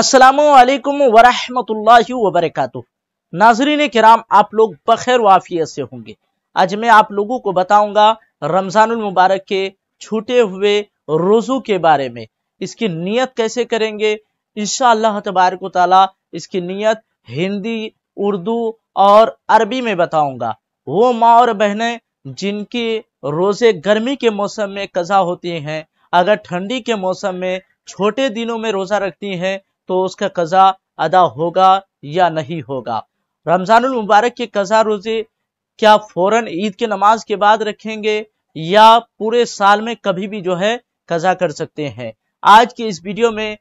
असलकम वरहमतुल्लाह वबरकू नाजरीन कराम आप लोग बखैर वाफियत से होंगे आज मैं आप लोगों को बताऊंगा रमज़ानुल मुबारक के छूटे हुए रोज़ों के बारे में इसकी नियत कैसे करेंगे इन तबारक ताली इसकी नियत हिंदी उर्दू और अरबी में बताऊंगा वो माँ और बहनें जिनके रोज़े गर्मी के मौसम में कज़ा होती हैं अगर ठंडी के मौसम में छोटे दिनों में रोज़ा रखती हैं तो उसका कज़ा अदा होगा या नहीं होगा रमज़ानुल मुबारक के कज़ा रोज़े क्या फ़ौरन ईद की नमाज के बाद रखेंगे या पूरे साल में कभी भी जो है कज़ा कर सकते हैं आज के इस वीडियो में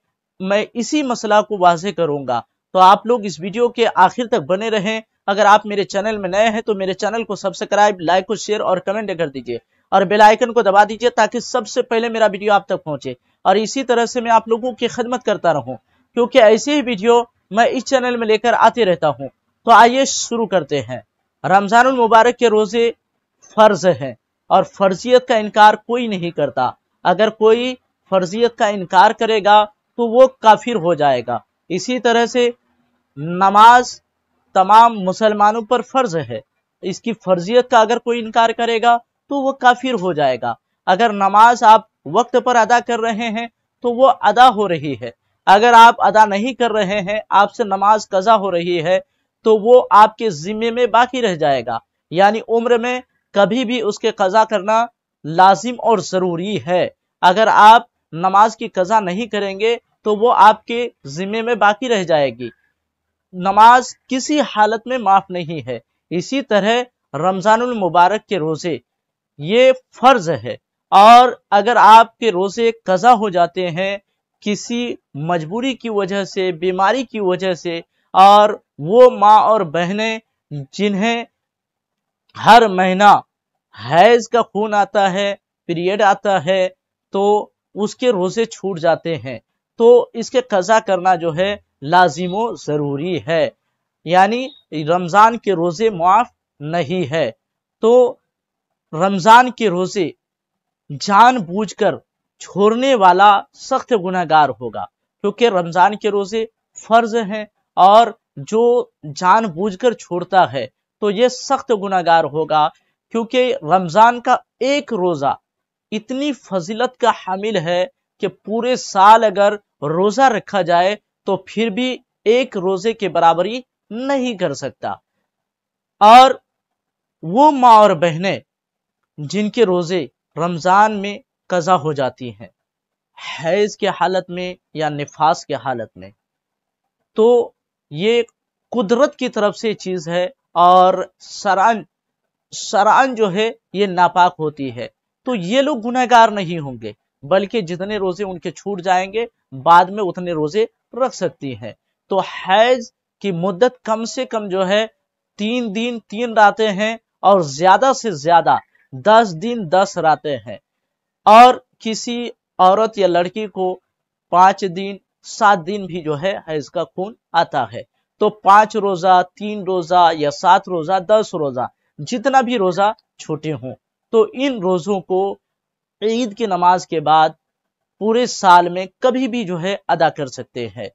मैं इसी मसला को वाजे करूंगा तो आप लोग इस वीडियो के आखिर तक बने रहें अगर आप मेरे चैनल में नए हैं तो मेरे चैनल को सब्सक्राइब लाइक और शेयर और कमेंट कर दीजिए और बेल आइकन को दबा दीजिए ताकि सबसे पहले मेरा वीडियो आप तक पहुंचे और इसी तरह से मैं आप लोगों की खदमत करता रहूं क्योंकि ऐसी ही वीडियो मैं इस चैनल में लेकर आते रहता हूँ तो आइए शुरू करते हैं रमजान मुबारक के रोजे फर्ज हैं और फर्जियत का इनकार कोई नहीं करता अगर कोई फर्जियत का इनकार करेगा तो वो काफिर हो जाएगा इसी तरह से नमाज तमाम मुसलमानों पर फर्ज है इसकी फर्जियत का अगर कोई इनकार करेगा तो वो काफिर हो जाएगा अगर नमाज आप वक्त पर अदा कर रहे हैं तो वो अदा हो रही है अगर आप अदा नहीं कर रहे हैं आपसे नमाज कजा हो रही है तो वो आपके जिम्मे में बाकी रह जाएगा यानी उम्र में कभी भी उसके कजा करना लाजिम और ज़रूरी है अगर आप नमाज की कजा नहीं करेंगे तो वो आपके जिम्मे में बाकी रह जाएगी नमाज किसी हालत में माफ नहीं है इसी तरह रमजानुल मुबारक के रोजे ये फर्ज है और अगर आपके रोजे कजा हो जाते हैं किसी मजबूरी की वजह से बीमारी की वजह से और वो माँ और बहनें जिन्हें हर महीना हैज का खून आता है पीरियड आता है तो उसके रोजे छूट जाते हैं तो इसके कजा करना जो है लाजिमो जरूरी है यानी रमजान के रोजे मुआफ नहीं है तो रमजान के रोजे जानबूझकर छोड़ने वाला सख्त गुनागार होगा क्योंकि रमजान के रोजे फर्ज हैं और जो जानबूझकर छोड़ता है तो ये सख्त गुनागार होगा क्योंकि रमजान का एक रोजा इतनी फजीलत का हामिल है कि पूरे साल अगर रोजा रखा जाए तो फिर भी एक रोजे के बराबरी नहीं कर सकता और वो माँ और बहनें जिनके रोजे रमजान में कज़ा हो जाती हैं हैज़ के हालत में या निफास के हालत में तो ये कुदरत की तरफ से चीज़ है और सरान सरान जो है ये नापाक होती है तो ये लोग गुनहगार नहीं होंगे बल्कि जितने रोजे उनके छूट जाएंगे बाद में उतने रोजे रख सकती हैं तो हैज की मुद्दत कम से कम जो है तीन दिन तीन रातें हैं और ज्यादा से ज्यादा दस दिन दस रातें हैं और किसी औरत या लड़की को पांच दिन सात दिन भी जो है हैज का खून आता है तो पांच रोजा तीन रोजा या सात रोजा दस रोजा जितना भी रोजा छोटे हों तो इन रोजों को ईद की नमाज के बाद पूरे साल में कभी भी जो है अदा कर सकते हैं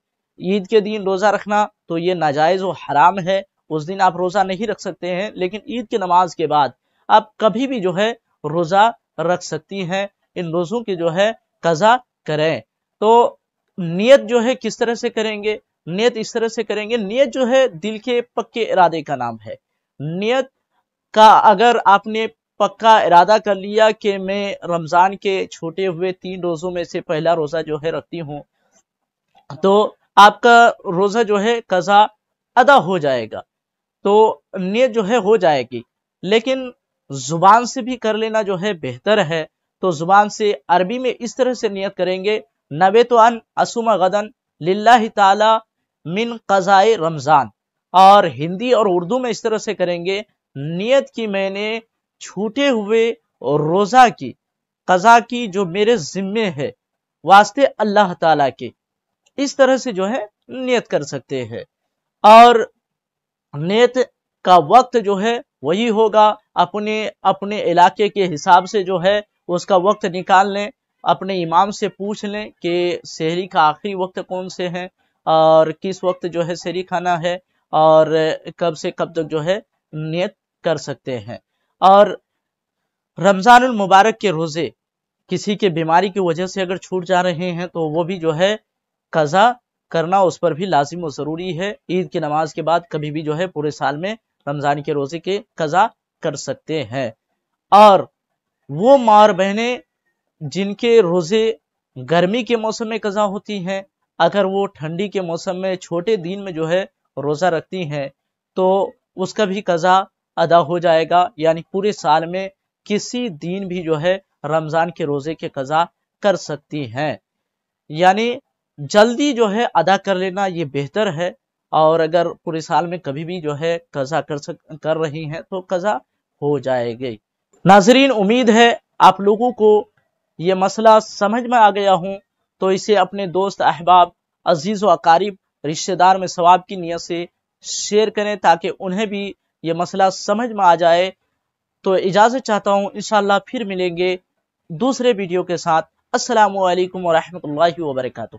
ईद के दिन रोजा रखना तो ये नाजायज और हराम है उस दिन आप रोजा नहीं रख सकते हैं लेकिन ईद की नमाज के बाद आप कभी भी जो है रोजा रख सकती हैं इन रोज़ों की जो है कज़ा करें तो नियत जो है किस तरह से करेंगे नियत इस तरह से करेंगे नियत जो है दिल के पक्के इरादे का नाम है नियत का अगर आपने पक्का इरादा कर लिया कि मैं रमज़ान के छोटे हुए तीन रोज़ों में से पहला रोज़ा जो है रखती हूँ तो आपका रोज़ा जो है कज़ा अदा हो जाएगा तो नियत जो है हो जाएगी लेकिन ज़ुबान से भी कर लेना जो है बेहतर है तो जुबान से अरबी में इस तरह से नियत करेंगे नबे तो अन असुमा गदन लाला ताला मिन कज़ाए रमज़ान और हिंदी और उर्दू में इस तरह से करेंगे नियत की मैंने छूटे हुए रोज़ा की कज़ा की जो मेरे जिम्मे है वास्ते अल्लाह ताला के इस तरह से जो है नियत कर सकते हैं और नियत का वक्त जो है वही होगा अपने अपने इलाके के हिसाब से जो है उसका वक्त निकाल लें अपने इमाम से पूछ लें कि शहरी का आखिरी वक्त कौन से हैं और किस वक्त जो है शहरी खाना है और कब से कब तक जो है नियत कर सकते हैं और रमज़ान मुबारक के रोज़े किसी के बीमारी की वजह से अगर छूट जा रहे हैं तो वो भी जो है कज़ा करना उस पर भी लाजिम और ज़रूरी है ईद की नमाज के बाद कभी भी जो है पूरे साल में रमज़ान के रोज़े के कज़ा कर सकते हैं और वो मार और जिनके रोजे गर्मी के मौसम में कजा होती हैं अगर वो ठंडी के मौसम में छोटे दिन में जो है रोजा रखती हैं तो उसका भी कजा अदा हो जाएगा यानी पूरे साल में किसी दिन भी जो है रमजान के रोजे के कजा कर सकती हैं यानी जल्दी जो है अदा कर लेना ये बेहतर है और अगर पूरे साल में कभी भी जो है कजा कर सक कर रही हैं तो कजा हो जाएगी नाजरीन उम्मीद है आप लोगों को ये मसला समझ में आ गया हूँ तो इसे अपने दोस्त अहबाब अजीज़ व अकारीब रिश्तेदार में सवाब की नीयत से शेयर करें ताकि उन्हें भी ये मसला समझ में आ जाए तो इजाज़त चाहता हूँ इन फिर मिलेंगे दूसरे वीडियो के साथ असलकम वरहमल वबरकू